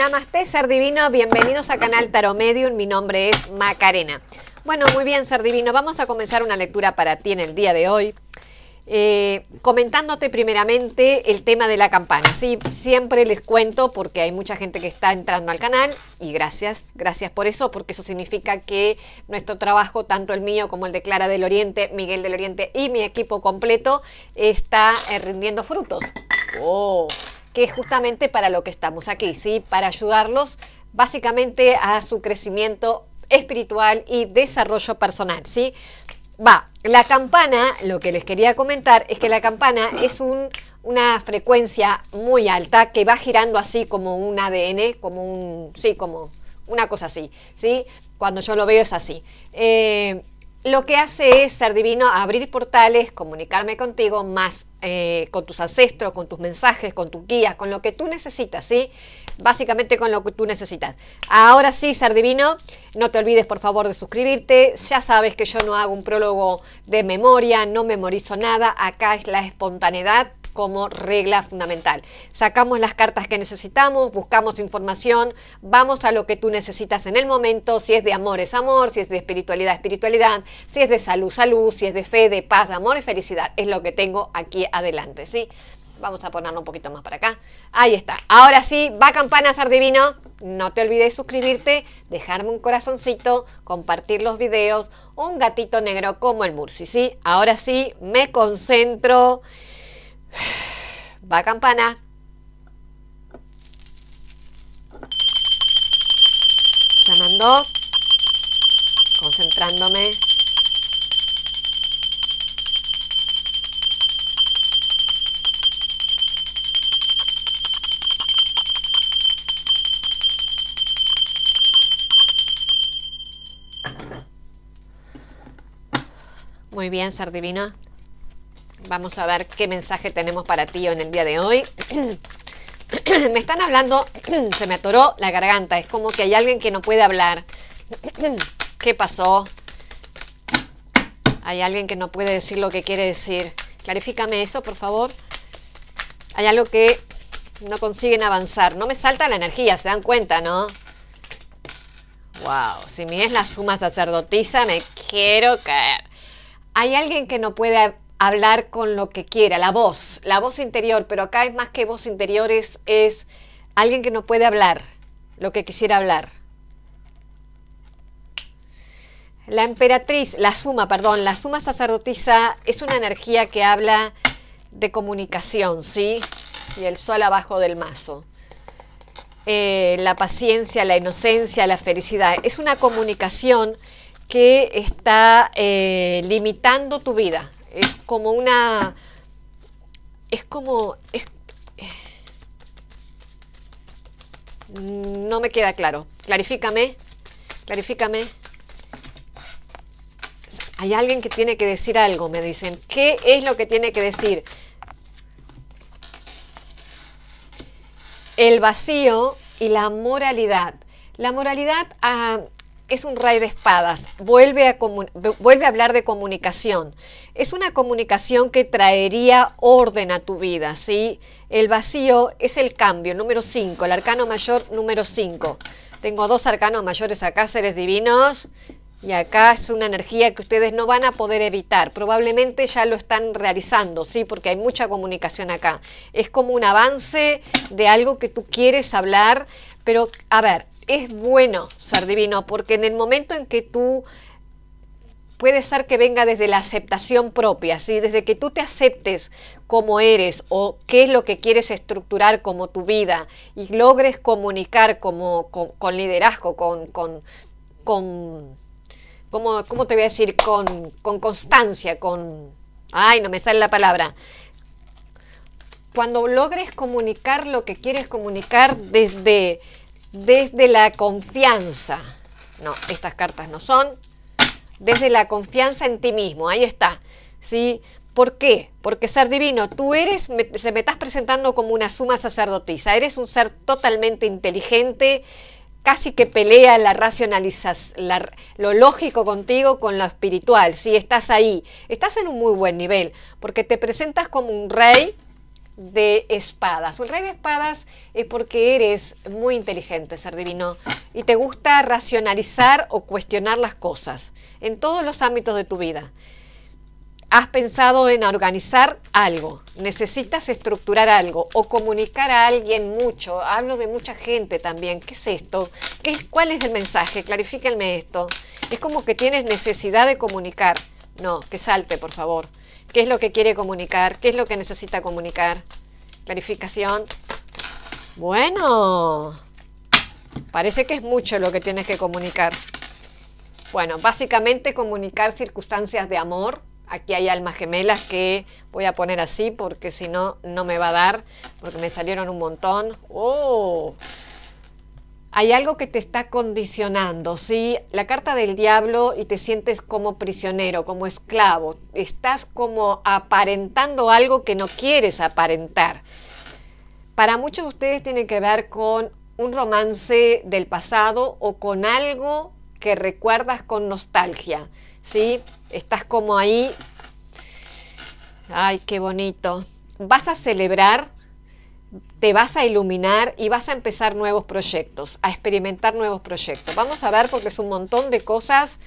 Namaste, ser divino. Bienvenidos a Canal Tarot Medium. Mi nombre es Macarena. Bueno, muy bien, ser divino. Vamos a comenzar una lectura para ti en el día de hoy. Eh, comentándote primeramente el tema de la campana. Sí, siempre les cuento porque hay mucha gente que está entrando al canal y gracias, gracias por eso, porque eso significa que nuestro trabajo, tanto el mío como el de Clara del Oriente, Miguel del Oriente y mi equipo completo, está eh, rindiendo frutos. Oh que es justamente para lo que estamos aquí, ¿sí? Para ayudarlos básicamente a su crecimiento espiritual y desarrollo personal, ¿sí? Va, la campana, lo que les quería comentar es que la campana es un, una frecuencia muy alta que va girando así como un ADN, como un, sí, como una cosa así, ¿sí? Cuando yo lo veo es así. Eh, lo que hace es ser divino, abrir portales, comunicarme contigo más, eh, con tus ancestros, con tus mensajes, con tus guías, con lo que tú necesitas, ¿sí? Básicamente con lo que tú necesitas. Ahora sí, ser divino, no te olvides por favor de suscribirte. Ya sabes que yo no hago un prólogo de memoria, no memorizo nada. Acá es la espontaneidad como regla fundamental. Sacamos las cartas que necesitamos, buscamos información, vamos a lo que tú necesitas en el momento, si es de amor es amor, si es de espiritualidad espiritualidad, si es de salud salud, si es de fe, de paz, de amor y felicidad, es lo que tengo aquí adelante, ¿sí? Vamos a ponerlo un poquito más para acá. Ahí está. Ahora sí, va campana ser No te olvides suscribirte, dejarme un corazoncito, compartir los videos, un gatito negro como el Mursi, ¿sí? Ahora sí, me concentro. Va campana. Llamando. Concentrándome. Muy bien, ser divino. Vamos a ver qué mensaje tenemos para ti en el día de hoy. Me están hablando, se me atoró la garganta, es como que hay alguien que no puede hablar. ¿Qué pasó? Hay alguien que no puede decir lo que quiere decir. Clarifícame eso, por favor. Hay algo que no consiguen avanzar. No me salta la energía, se dan cuenta, ¿no? Wow, si mi es la suma sacerdotisa, me quiero caer. Hay alguien que no puede hablar con lo que quiera, la voz, la voz interior, pero acá es más que voz interior, es, alguien que no puede hablar lo que quisiera hablar. La emperatriz, la suma, perdón, la suma sacerdotisa es una energía que habla de comunicación, ¿sí? Y el sol abajo del mazo. Eh, la paciencia, la inocencia, la felicidad. Es una comunicación que está eh, limitando tu vida, es como una... Es como... no me queda claro. Clarifícame, clarifícame. Hay alguien que tiene que decir algo, me dicen. ¿Qué es lo que tiene que decir? El vacío y la moralidad. La moralidad ah, es un rey de espadas. Vuelve a, vuelve a hablar de comunicación es una comunicación que traería orden a tu vida, ¿sí? El vacío es el cambio, número 5, el arcano mayor número 5. Tengo dos arcanos mayores acá, seres divinos, y acá es una energía que ustedes no van a poder evitar. Probablemente ya lo están realizando, ¿sí? Porque hay mucha comunicación acá. Es como un avance de algo que tú quieres hablar, pero a ver, es bueno ser divino, porque en el momento en que tú puede ser que venga desde la aceptación propia, ¿sí? desde que tú te aceptes como eres o qué es lo que quieres estructurar como tu vida y logres comunicar como, con, liderazgo, con, con, con ¿cómo, te voy a decir? Con, con constancia, con... Ay, no me sale la palabra cuando logres comunicar lo que quieres comunicar desde, desde la confianza. No, estas cartas no son desde la confianza en ti mismo. Ahí está. ¿Sí? ¿Por qué? Porque ser divino, tú eres, se me estás presentando como una suma sacerdotisa, eres un ser totalmente inteligente, casi que pelea la racionalización, lo lógico contigo con lo espiritual, si ¿sí? estás ahí, estás en un muy buen nivel, porque te presentas como un rey, de espadas. el rey de espadas es porque eres muy inteligente, ser divino, y te gusta racionalizar o cuestionar las cosas en todos los ámbitos de tu vida. Has pensado en organizar algo, necesitas estructurar algo o comunicar a alguien mucho. Hablo de mucha gente también. ¿Qué es esto? ¿Qué es, ¿Cuál es el mensaje? Clarifíquenme esto. Es como que tienes necesidad de comunicar. No, que salte, por favor qué es lo que quiere comunicar, qué es lo que necesita comunicar. Clarificación. Bueno, parece que es mucho lo que tienes que comunicar. Bueno, básicamente comunicar circunstancias de amor. Aquí hay almas gemelas que voy a poner así porque si no, no me va a dar, porque me salieron un montón. ¡Oh! hay algo que te está condicionando, ¿sí? La carta del diablo y te sientes como prisionero, como esclavo. Estás como aparentando algo que no quieres aparentar. Para muchos de ustedes tiene que ver con un romance del pasado o con algo que recuerdas con nostalgia, ¿sí? Estás como ahí. Ay, qué bonito. Vas a celebrar te vas a iluminar y vas a empezar nuevos proyectos, a experimentar nuevos proyectos. Vamos a ver porque es un montón de cosas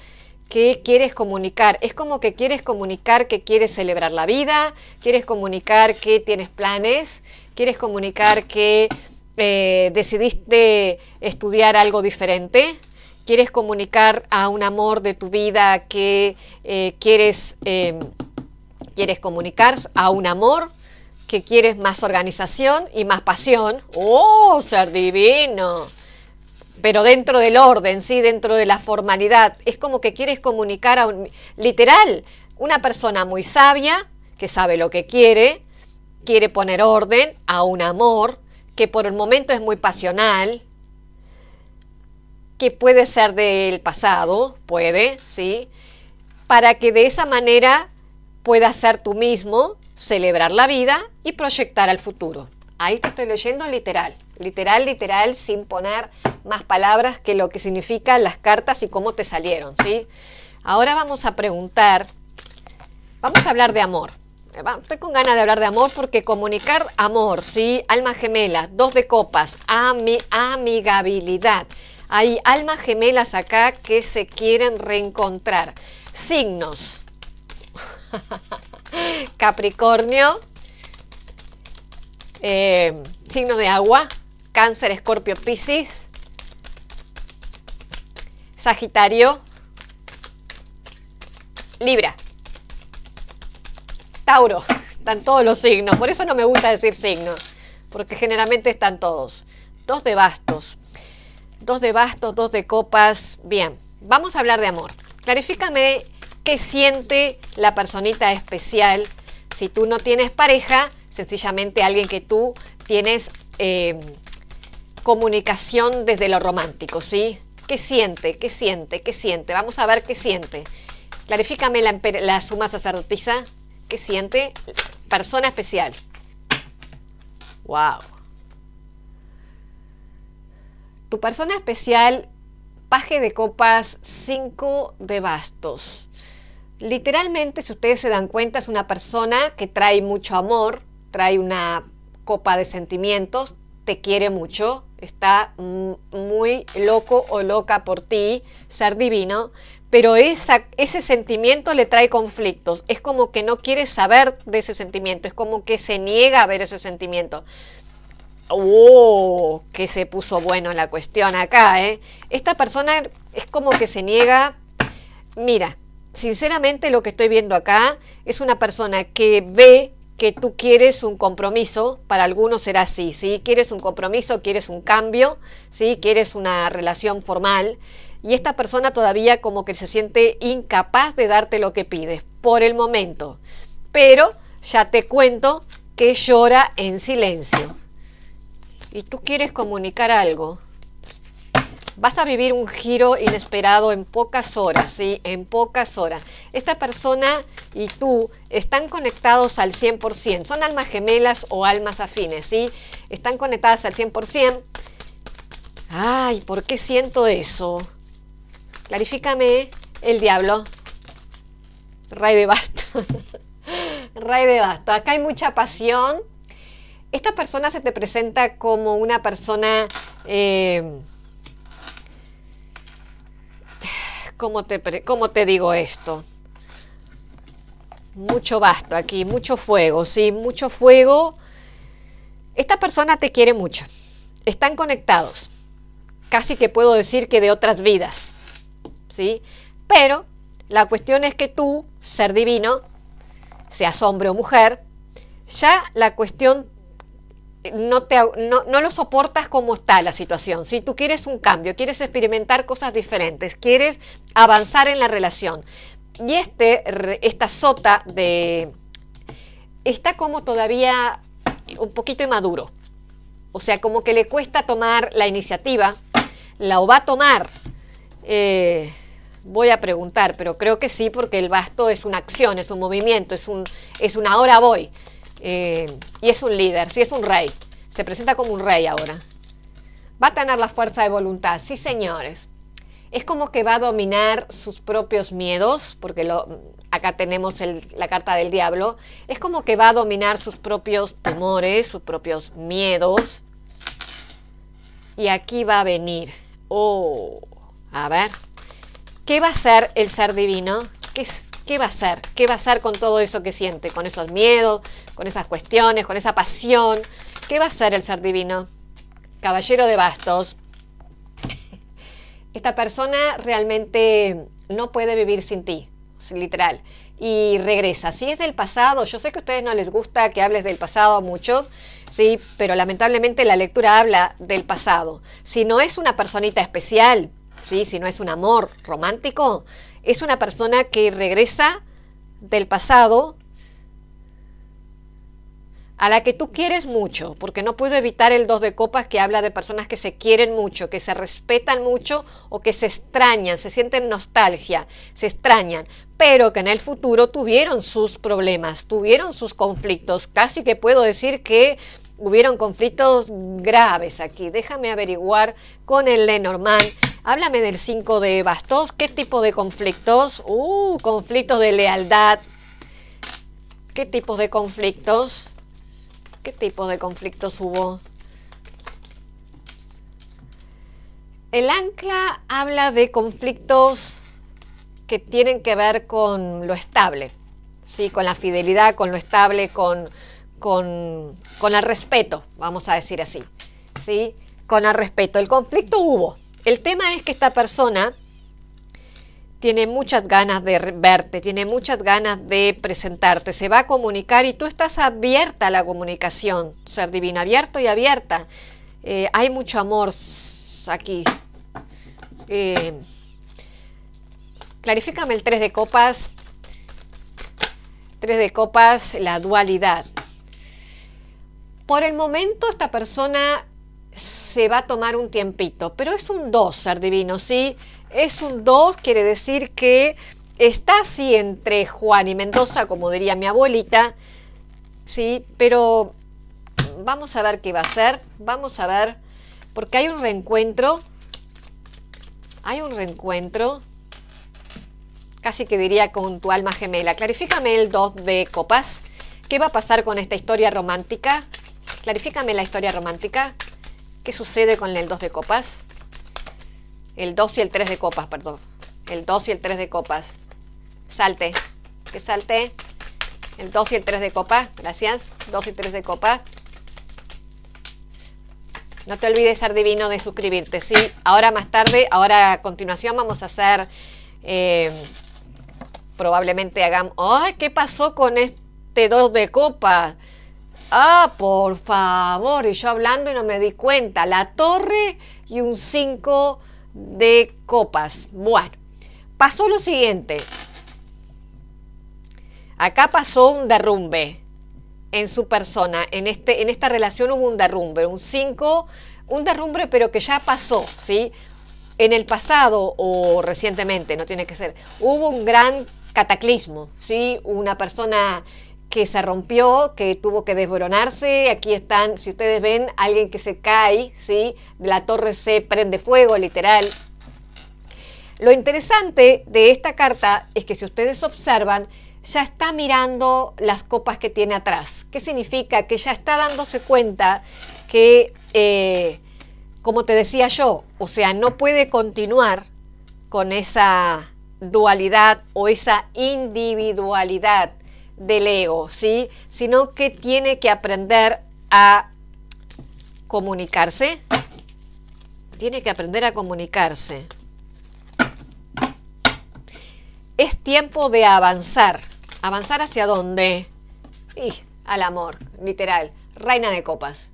que quieres comunicar. Es como que quieres comunicar que quieres celebrar la vida, quieres comunicar que tienes planes, quieres comunicar que eh, decidiste estudiar algo diferente, quieres comunicar a un amor de tu vida que eh, quieres, eh, quieres comunicar a un amor que quieres más organización y más pasión. ¡Oh, ser divino! Pero dentro del orden, sí, dentro de la formalidad. Es como que quieres comunicar a un... Literal, una persona muy sabia, que sabe lo que quiere, quiere poner orden a un amor, que por el momento es muy pasional, que puede ser del pasado, puede, ¿sí? Para que de esa manera puedas ser tú mismo celebrar la vida y proyectar al futuro. Ahí te estoy leyendo literal, literal, literal, sin poner más palabras que lo que significan las cartas y cómo te salieron, ¿sí? Ahora vamos a preguntar, vamos a hablar de amor. Eh, estoy con ganas de hablar de amor porque comunicar amor, ¿sí? Almas gemelas, dos de copas, amigabilidad. Hay almas gemelas acá que se quieren reencontrar. Signos. Capricornio, eh, signo de agua, Cáncer, Escorpio, Piscis, Sagitario, Libra, Tauro, están todos los signos, por eso no me gusta decir signos, porque generalmente están todos. Dos de bastos, dos de bastos, dos de copas, bien, vamos a hablar de amor. Clarifícame qué siente la personita especial. Si tú no tienes pareja, sencillamente alguien que tú tienes em, comunicación desde lo romántico, ¿sí? ¿Qué siente? ¿Qué siente? ¿Qué siente? Vamos a ver qué siente. Clarifícame la, la suma sacerdotisa. ¿Qué siente? Persona especial. ¡Wow! Tu persona especial, paje de copas 5 de bastos. Literalmente, si ustedes se dan cuenta, es una persona que trae mucho amor, trae una copa de sentimientos, te quiere mucho, está muy loco o loca por ti, ser divino, pero ese sentimiento le trae conflictos. Es como que no quiere saber de ese sentimiento, es como que se niega a ver ese sentimiento. ¡Oh! Que se puso bueno la cuestión acá, ¿eh? Esta persona es como que se niega. Mira, sinceramente lo que estoy viendo acá es una persona que ve que tú quieres un compromiso, para algunos será así, Si Quieres un compromiso, quieres un cambio, ¿sí? Quieres una relación formal y esta persona todavía como que se siente incapaz de darte lo que pides por el momento. Pero ya te cuento que llora en silencio. Y tú quieres comunicar algo vas a vivir un giro inesperado en pocas horas, ¿sí? En pocas horas. Esta persona y tú están conectados al 100%, son almas gemelas o almas afines, ¿sí? Están conectadas al 100%. Ay, ¿por qué siento eso? Clarifícame el diablo. Rey de basto. Rey de basto. Acá hay mucha pasión. Esta persona se te presenta como una persona... Eh, ¿Cómo te, digo esto? Mucho basto aquí, mucho fuego, sí, mucho fuego. Esta persona te quiere mucho. Están conectados. Casi que puedo decir que de otras vidas. ¿Sí? Pero la cuestión es que tú, ser divino, seas hombre o mujer, ya la cuestión no, te, no, no, lo soportas como está la situación. Si tú quieres un cambio, quieres experimentar cosas diferentes, quieres avanzar en la relación. Y este, esta sota de... está como todavía un poquito inmaduro. O sea, como que le cuesta tomar la iniciativa, la va a tomar. Eh, voy a preguntar, pero creo que sí, porque el basto es una acción, es un movimiento, es, un, es una hora voy. Eh, y es un líder, sí es un rey. Se presenta como un rey ahora. Va a tener la fuerza de voluntad, sí señores. Es como que va a dominar sus propios miedos, porque lo, acá tenemos la carta del diablo. Es como que va a dominar sus propios temores, sus propios miedos. Y aquí va a venir. Oh, a ver. ¿Qué va a ser el ser divino? ¿Qué es, ¿Qué va a hacer? ¿Qué va a hacer con todo eso que siente? Con esos miedos, con esas cuestiones, con esa pasión. ¿Qué va a hacer el ser divino? Caballero de bastos. Esta persona realmente no puede vivir sin ti, literal. Y regresa. Si es del pasado, yo sé que a ustedes no les gusta que hables del pasado a muchos, sí, pero lamentablemente la lectura habla del pasado. Si no es una personita especial, sí, si no es un amor romántico, es una persona que regresa del pasado a la que tú quieres mucho, porque no puedo evitar el dos de copas que habla de personas que se quieren mucho, que se respetan mucho o que se extrañan, se sienten nostalgia, se extrañan, pero que en el futuro tuvieron sus problemas, tuvieron sus conflictos, casi que puedo decir que hubieron conflictos graves aquí. Déjame averiguar con el Lenormand Háblame del 5 de bastos, ¿qué tipo de conflictos? Uh, conflictos de lealtad. ¿Qué tipos de conflictos? ¿Qué tipo de conflictos hubo? El ancla habla de conflictos que tienen que ver con lo estable, ¿sí? con la fidelidad, con lo estable, con, con, con el respeto, vamos a decir así. ¿sí? Con el respeto. El conflicto hubo, el tema es que esta persona tiene muchas ganas de verte, tiene muchas ganas de presentarte, se va a comunicar y tú estás abierta a la comunicación, ser divina, abierto y abierta. Eh, hay mucho amor aquí. Eh, clarifícame el 3 de copas. 3 de copas, la dualidad. Por el momento esta persona se va a tomar un tiempito, pero es un 2, ser divino, ¿sí? Es un 2, quiere decir que está así entre Juan y Mendoza, como diría mi abuelita, ¿sí? Pero vamos a ver qué va a ser, vamos a ver, porque hay un reencuentro, hay un reencuentro, casi que diría con tu alma gemela. Clarifícame el 2 de copas, ¿qué va a pasar con esta historia romántica? Clarifícame la historia romántica. ¿Qué sucede con el 2 de copas? El 2 y el 3 de copas, perdón. El 2 y el 3 de copas. Salte. Que salte. El 2 y el 3 de copas. Gracias. 2 y 3 de copas. No te olvides, Ardivino, de suscribirte. Sí, ahora más tarde, ahora a continuación vamos a hacer... Eh, probablemente hagamos... ¡Ay! ¿Qué pasó con este 2 de copas? Ah, por favor, y yo hablando y no me di cuenta. La torre y un 5 de copas. Bueno, pasó lo siguiente. Acá pasó un derrumbe en su persona. En, este, en esta relación hubo un derrumbe, un 5, un derrumbe pero que ya pasó, ¿sí? En el pasado o recientemente, no tiene que ser, hubo un gran cataclismo, ¿sí? Una persona que se rompió, que tuvo que desboronarse. Aquí están, si ustedes ven, alguien que se cae, ¿sí? La torre se prende fuego, literal. Lo interesante de esta carta es que si ustedes observan, ya está mirando las copas que tiene atrás. ¿Qué significa? Que ya está dándose cuenta que, eh, como te decía yo, o sea, no puede continuar con esa dualidad o esa individualidad de Leo, ¿sí? Sino que tiene que aprender a comunicarse. Tiene que aprender a comunicarse. Es tiempo de avanzar. ¿Avanzar hacia dónde? al amor, literal. Reina de copas.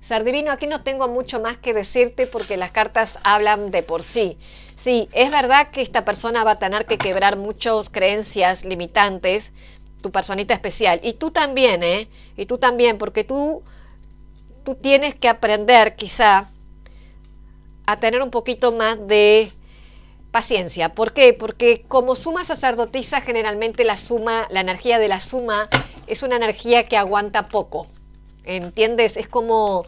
Sardivino, aquí no tengo mucho más que decirte porque las cartas hablan de por sí. Sí, es verdad que esta persona va a tener que quebrar muchas creencias limitantes, tu personita especial. Y tú también, ¿eh? Y tú también, porque tú, tú tienes que aprender quizá a tener un poquito más de paciencia. ¿Por qué? Porque como suma sacerdotisa, generalmente la suma, la energía de la suma es una energía que aguanta poco. ¿Entiendes? Es como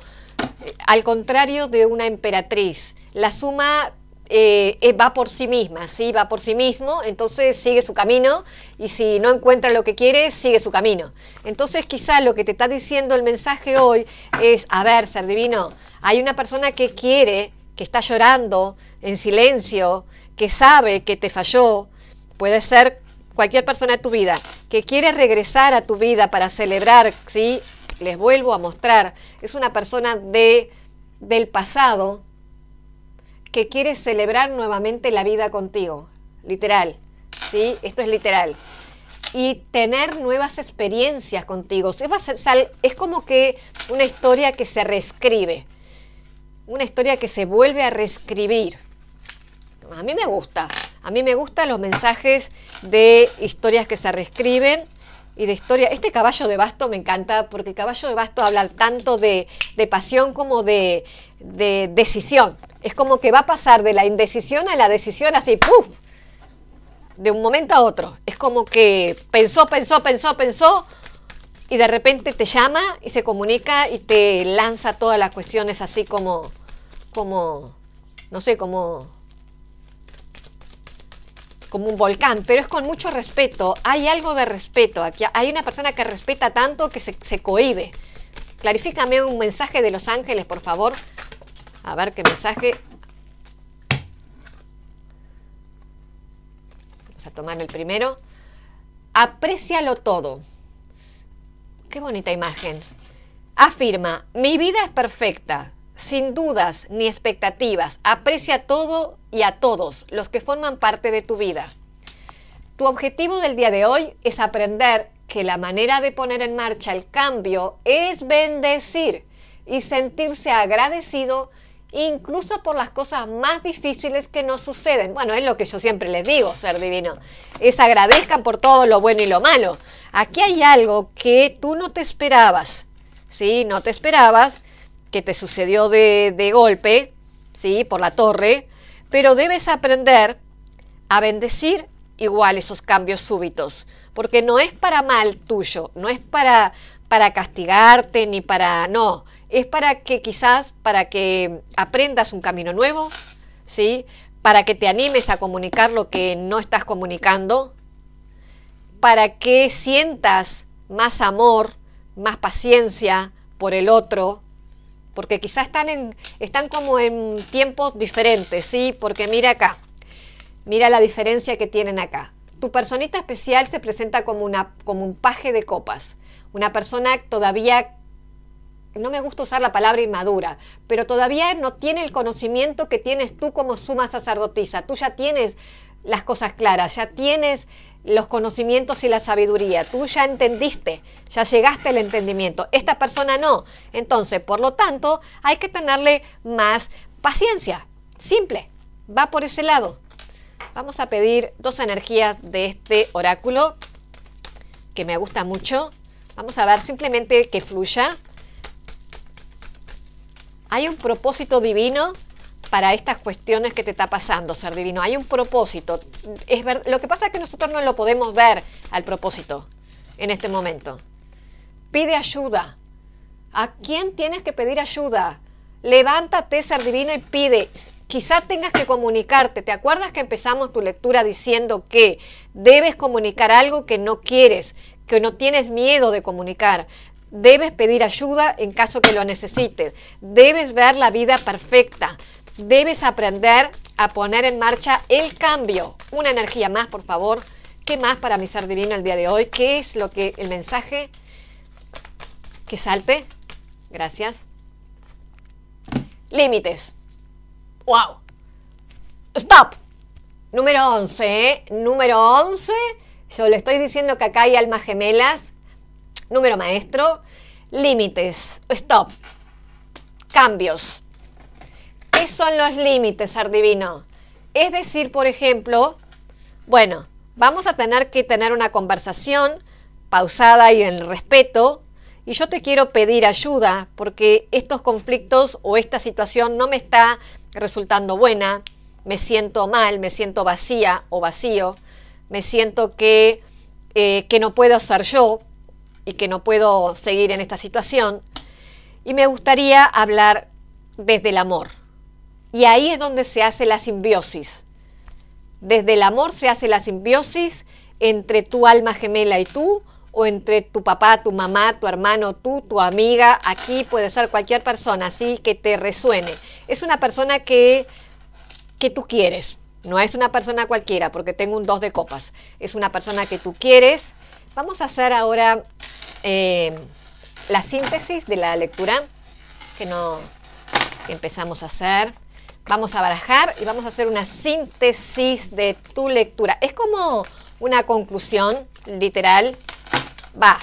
eh, al contrario de una emperatriz. La suma eh, va por sí misma, ¿sí? va por sí mismo, entonces sigue su camino y si no encuentra lo que quiere, sigue su camino. Entonces quizás lo que te está diciendo el mensaje hoy es, a ver, ser divino, hay una persona que quiere, que está llorando en silencio, que sabe que te falló, puede ser cualquier persona de tu vida, que quiere regresar a tu vida para celebrar, ¿sí? les vuelvo a mostrar, es una persona de, del pasado, que quiere celebrar nuevamente la vida contigo, literal, ¿sí? Esto es literal. Y tener nuevas experiencias contigo. Es como que una historia que se reescribe, una historia que se vuelve a reescribir. A mí me gusta, a mí me gustan los mensajes de historias que se reescriben y de historia. Este caballo de basto me encanta porque el caballo de basto habla tanto de, pasión como de decisión. Es como que va a pasar de la indecisión a la decisión así, ¡puf! De un momento a otro. Es como que pensó, pensó, pensó, pensó, y de repente te llama y se comunica y te lanza todas las cuestiones así como, como, no sé, como como un volcán, pero es con mucho respeto. Hay algo de respeto. Aquí hay una persona que respeta tanto que se, se cohíbe. Clarifícame un mensaje de Los Ángeles, por favor, a ver qué mensaje. Vamos a tomar el primero. Aprecialo todo. Qué bonita imagen. Afirma, mi vida es perfecta, sin dudas ni expectativas. Aprecia todo y a todos los que forman parte de tu vida. Tu objetivo del día de hoy es aprender que la manera de poner en marcha el cambio es bendecir y sentirse agradecido incluso por las cosas más difíciles que nos suceden. Bueno, es lo que yo siempre les digo, ser divino, es agradezcan por todo lo bueno y lo malo. Aquí hay algo que tú no te esperabas, ¿sí? No te esperabas que te sucedió de, de golpe, ¿sí? Por la torre, pero debes aprender a bendecir igual esos cambios súbitos, porque no es para mal tuyo, no es para para castigarte ni para no, es para que quizás, para que aprendas un camino nuevo, ¿sí? Para que te animes a comunicar lo que no estás comunicando, para que sientas más amor, más paciencia por el otro, porque quizás están, en, están como en tiempos diferentes, ¿sí? Porque mira acá, mira la diferencia que tienen acá. Tu personita especial se presenta como, una, como un paje de copas, una persona todavía no me gusta usar la palabra inmadura, pero todavía no tiene el conocimiento que tienes tú como suma sacerdotisa. Tú ya tienes las cosas claras, ya tienes los conocimientos y la sabiduría. Tú ya entendiste, ya llegaste al entendimiento. Esta persona no. Entonces, por lo tanto, hay que tenerle más paciencia. Simple. Va por ese lado. Vamos a pedir dos energías de este oráculo que me gusta mucho. Vamos a ver simplemente que fluya. Hay un propósito divino para estas cuestiones que te está pasando, ser divino. Hay un propósito. Es Lo que pasa es que nosotros no lo podemos ver al propósito en este momento. Pide ayuda. ¿A quién tienes que pedir ayuda? Levántate, ser divino, y pide. Quizá tengas que comunicarte. ¿Te acuerdas que empezamos tu lectura diciendo que debes comunicar algo que no quieres, que no tienes miedo de comunicar? Debes pedir ayuda en caso que lo necesites. Debes ver la vida perfecta. Debes aprender a poner en marcha el cambio. Una energía más, por favor. ¿Qué más para mi ser divino el día de hoy? ¿Qué es lo que el mensaje que salte? Gracias. Límites. ¡Wow! ¡Stop! Número 11, ¿eh? Número 11. Yo le estoy diciendo que acá hay almas gemelas número maestro, límites, stop, cambios. ¿Qué son los límites, Ardivino? Es decir, por ejemplo, bueno, vamos a tener que tener una conversación pausada y en respeto, y yo te quiero pedir ayuda porque estos conflictos o esta situación no me está resultando buena, me siento mal, me siento vacía o vacío, me siento que, eh, que no puedo ser yo, y que no puedo seguir en esta situación. Y me gustaría hablar desde el amor. Y ahí es donde se hace la simbiosis. Desde el amor se hace la simbiosis entre tu alma gemela y tú, o entre tu papá, tu mamá, tu hermano, tú, tu amiga, aquí puede ser cualquier persona, así que te resuene. Es una persona que, que tú quieres, no es una persona cualquiera, porque tengo un dos de copas. Es una persona que tú quieres, Vamos a hacer ahora eh, la síntesis de la lectura que, no, empezamos a hacer. Vamos a barajar y vamos a hacer una síntesis de tu lectura. Es como una conclusión literal. Va.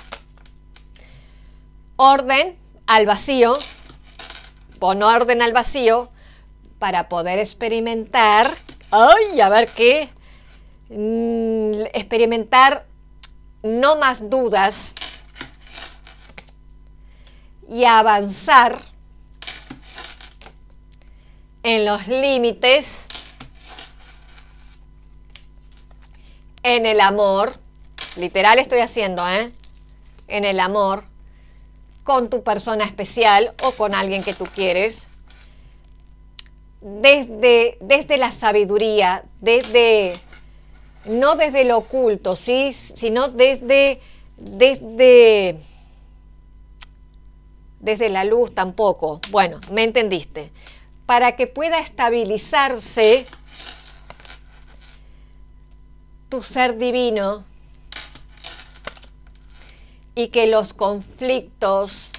Orden al vacío. Pon orden al vacío para poder experimentar. ¡Ay! A ver qué. Mm, experimentar no más dudas y avanzar en los límites, en el amor, literal estoy haciendo, ¿eh? En el amor, con tu persona especial o con alguien que tú quieres, desde, desde la sabiduría, desde no desde lo oculto, ¿sí? sino desde, desde, desde la luz tampoco. Bueno, me entendiste. Para que pueda estabilizarse tu ser divino y que los conflictos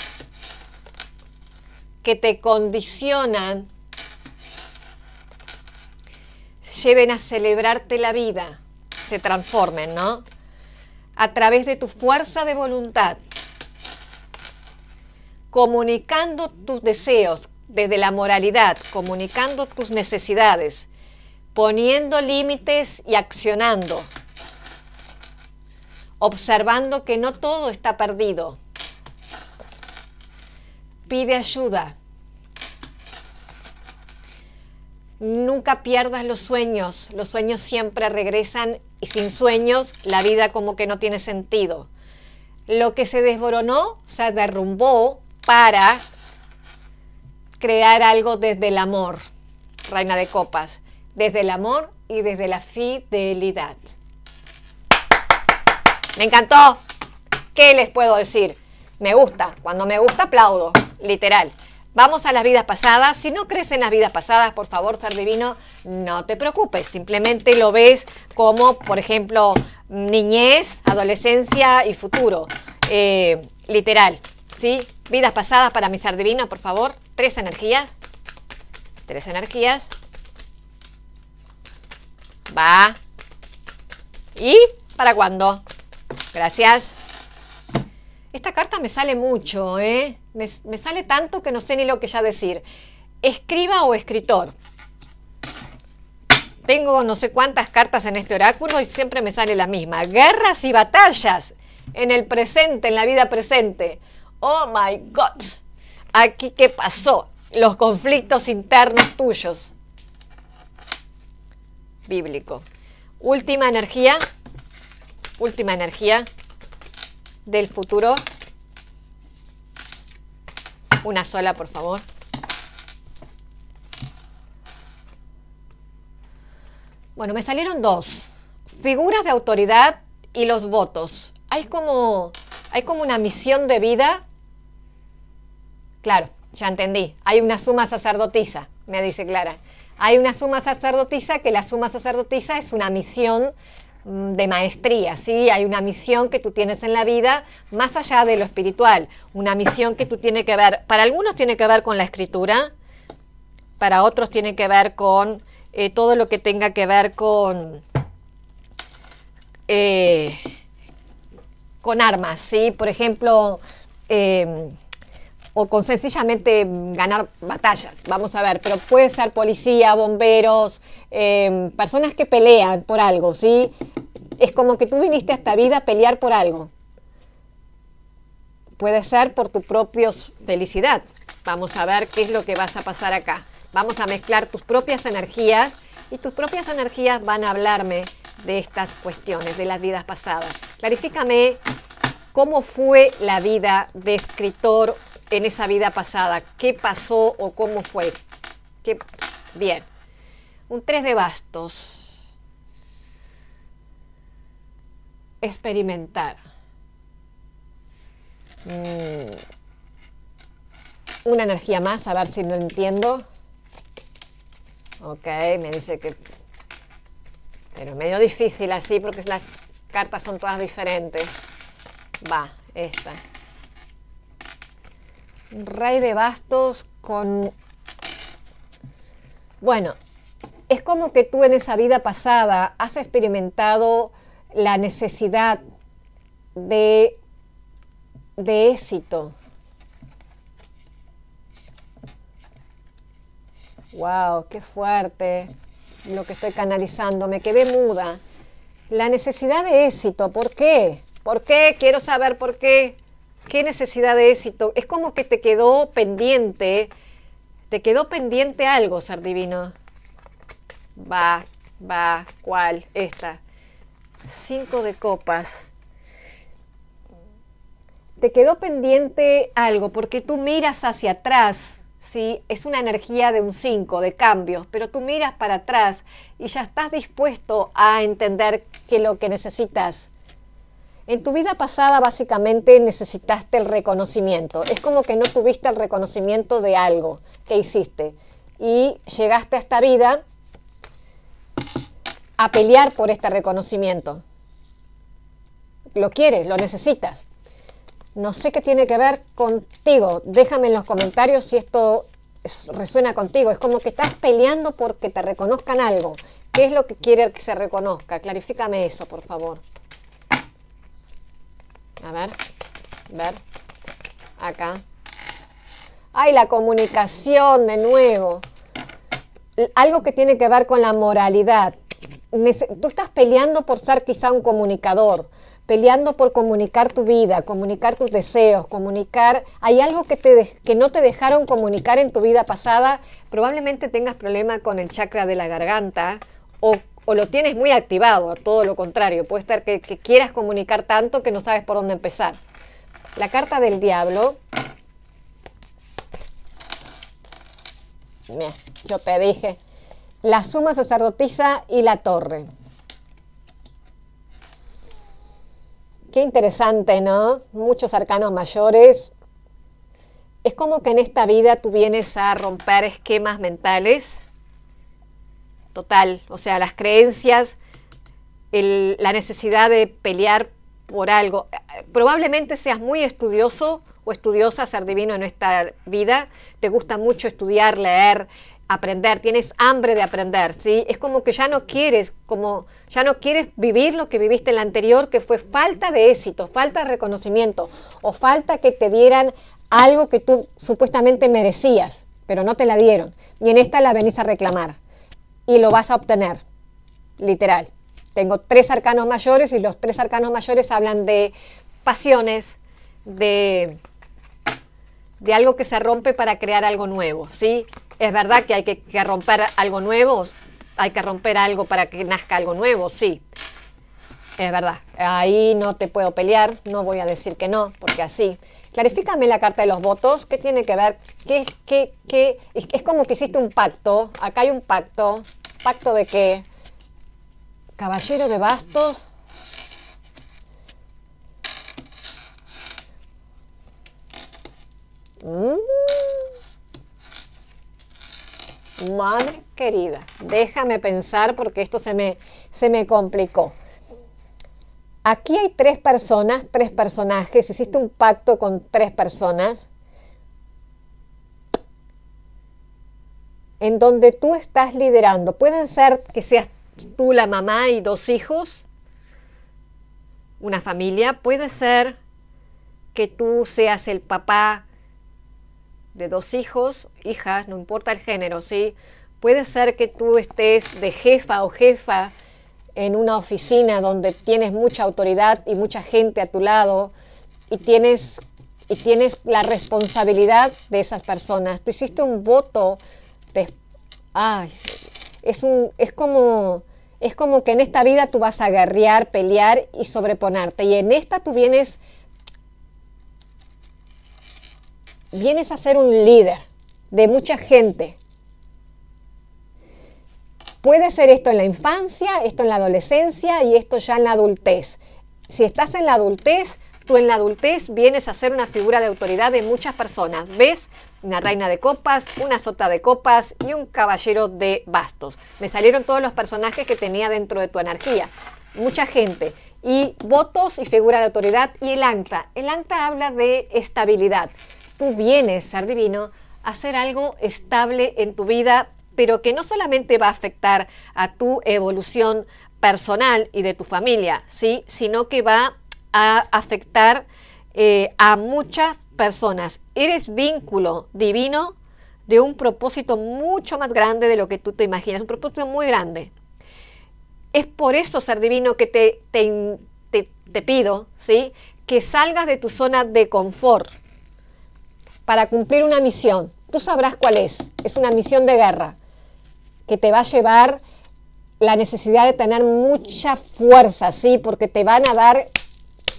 que te condicionan lleven a celebrarte la vida se transformen, ¿no? A través de tu fuerza de voluntad, comunicando tus deseos desde la moralidad, comunicando tus necesidades, poniendo límites y accionando, observando que no todo está perdido. Pide ayuda nunca pierdas los sueños. Los sueños siempre regresan y sin sueños la vida como que no tiene sentido. Lo que se desboronó se derrumbó para crear algo desde el amor, Reina de Copas, desde el amor y desde la fidelidad. Me encantó. ¿Qué les puedo decir? Me gusta. Cuando me gusta, aplaudo. Literal. Vamos a las vidas pasadas. Si no crees en las vidas pasadas, por favor, ser divino, no te preocupes. Simplemente lo ves como, por ejemplo, niñez, adolescencia y futuro. Eh, literal. ¿Sí? Vidas pasadas para mi ser divino, por favor. Tres energías. Tres energías. Va. ¿Y para cuándo? Gracias. Esta carta me sale mucho, ¿eh? me, me sale tanto que no sé ni lo que ya decir. Escriba o escritor. Tengo no sé cuántas cartas en este oráculo y siempre me sale la misma. Guerras y batallas en el presente, en la vida presente. Oh my God. Aquí qué pasó. Los conflictos internos tuyos. Bíblico. Última energía. Última energía del futuro. Una sola, por favor. Bueno, me salieron dos. Figuras de autoridad y los votos. Hay como, hay como una misión de vida. Claro, ya entendí. Hay una suma sacerdotisa, me dice Clara. Hay una suma sacerdotisa que la suma sacerdotisa es una misión de maestría, ¿sí? Hay una misión que tú tienes en la vida más allá de lo espiritual, una misión que tú tienes que ver, para algunos tiene que ver con la escritura, para otros tiene que ver con eh, todo lo que tenga que ver con... Eh, con armas, ¿sí? Por ejemplo, em, o con sencillamente ganar batallas, vamos a ver, pero puede ser policía, bomberos, em, personas que pelean por algo, ¿sí? es como que tú viniste a esta vida a pelear por algo. Puede ser por tu propia felicidad. Vamos a ver qué es lo que vas a pasar acá. Vamos a mezclar tus propias energías y tus propias energías van a hablarme de estas cuestiones, de las vidas pasadas. Clarifícame cómo fue la vida de escritor en esa vida pasada, qué pasó o cómo fue. Bien, un tres de bastos. experimentar mm. una energía más, a ver si lo entiendo. Ok, me dice que... Pero medio difícil así porque las cartas son todas diferentes. Va, esta. Rey de bastos con... Bueno, es como que tú en esa vida pasada has experimentado la necesidad de, de éxito. Wow, qué fuerte lo que estoy canalizando. Me quedé muda. La necesidad de éxito, ¿por qué? ¿Por qué? Quiero saber por qué. ¿Qué necesidad de éxito? Es como que te quedó pendiente. Te quedó pendiente algo, Sardivino. Va, va, ¿cuál? Esta. Cinco de copas. Te quedó pendiente algo, porque tú miras hacia atrás, ¿sí? Es una energía de un 5, de cambios, pero tú miras para atrás y ya estás dispuesto a entender que lo que necesitas. En tu vida pasada básicamente necesitaste el reconocimiento. Es como que no tuviste el reconocimiento de algo que hiciste. Y llegaste a esta vida a pelear por este reconocimiento. Lo quieres, lo necesitas. No sé qué tiene que ver contigo. Déjame en los comentarios si esto resuena contigo. Es como que estás peleando porque te reconozcan algo. ¿Qué es lo que quiere que se reconozca? Clarifícame eso, por favor. A ver, ver. Acá. Ay, la comunicación de nuevo. Algo que tiene que ver con la moralidad tú estás peleando por ser quizá un comunicador, peleando por comunicar tu vida, comunicar tus deseos, comunicar, hay algo que, te que no te dejaron comunicar en tu vida pasada, probablemente tengas problema con el chakra de la garganta o, lo tienes muy activado, todo lo contrario, puede estar que, que quieras comunicar tanto que no sabes por dónde empezar. La carta del diablo. Yo te dije la suma sacerdotisa y la torre. Qué interesante, ¿no? Muchos arcanos mayores. Es como que en esta vida tú vienes a romper esquemas mentales. Total, o sea, las creencias, la necesidad de pelear por algo. Probablemente seas muy estudioso o estudiosa, ser divino en esta vida. Te gusta mucho estudiar, leer, aprender, tienes hambre de aprender, ¿sí? Es como que ya no quieres, como ya no quieres vivir lo que viviste en la anterior, que fue falta de éxito, falta de reconocimiento o falta que te dieran algo que tú supuestamente merecías, pero no te la dieron. Y en esta la venís a reclamar y lo vas a obtener, literal. Tengo tres arcanos mayores y los tres arcanos mayores hablan de pasiones, de, de algo que se rompe para crear algo nuevo, ¿sí? es verdad que hay que, romper algo nuevo, hay que romper algo para que nazca algo nuevo, sí. Es verdad, ahí no te puedo pelear, no voy a decir que no, porque así. Clarifícame la carta de los votos, ¿qué tiene que ver? ¿Qué, qué, qué? Es, como que hiciste un pacto, acá hay un pacto, pacto de qué? Caballero de bastos. Mm. Madre querida, déjame pensar porque esto se me, se me complicó. Aquí hay tres personas, tres personajes. Hiciste un pacto con tres personas. En donde tú estás liderando. Pueden ser que seas tú la mamá y dos hijos, una familia. Puede ser que tú seas el papá de dos hijos, hijas, no importa el género, ¿sí? Puede ser que tú estés de jefa o jefa en una oficina donde tienes mucha autoridad y mucha gente a tu lado y tienes, y tienes la responsabilidad de esas personas. Tú hiciste un voto es, es, como, es como que en esta vida tú vas a guerrear, pelear y sobreponerte. Y en esta tú vienes vienes a ser un líder de mucha gente. Puede ser esto en la infancia, esto en la adolescencia y esto ya en la adultez. Si estás en la adultez, tú en la adultez vienes a ser una figura de autoridad de muchas personas. ¿Ves? Una reina de copas, una sota de copas y un caballero de bastos. Me salieron todos los personajes que tenía dentro de tu anarquía. Mucha gente. Y votos y figura de autoridad y el anta. El ancta habla de estabilidad tú vienes, divino, a hacer algo estable en tu vida, pero que no solamente va a afectar a tu evolución personal y de tu familia, ¿sí? sino que va a afectar eh, a muchas personas. Eres vínculo divino de un propósito mucho más grande de lo que tú te imaginas, un propósito muy grande. Es por eso, ser divino, que te, te, te, te pido, ¿sí? Que salgas de tu zona de confort, para cumplir una misión. Tú sabrás cuál es. Es una misión de guerra que te va a llevar la necesidad de tener mucha fuerza, ¿sí? Porque te van a dar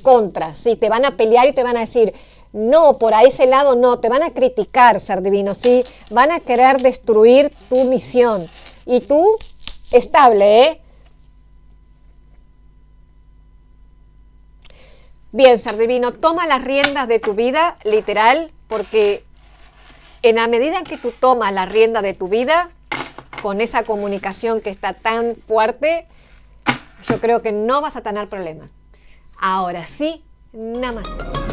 contra, ¿sí? Te van a pelear y te van a decir, no, por ahí ese lado no, te van a criticar, ser divino, ¿sí? Van a querer destruir tu misión. Y tú, estable, ¿eh? Bien, ser divino, toma las riendas de tu vida, literal, porque en la medida en que tú tomas la rienda de tu vida, con esa comunicación que está tan fuerte, yo creo que no vas a tener problemas. Ahora sí, nada más.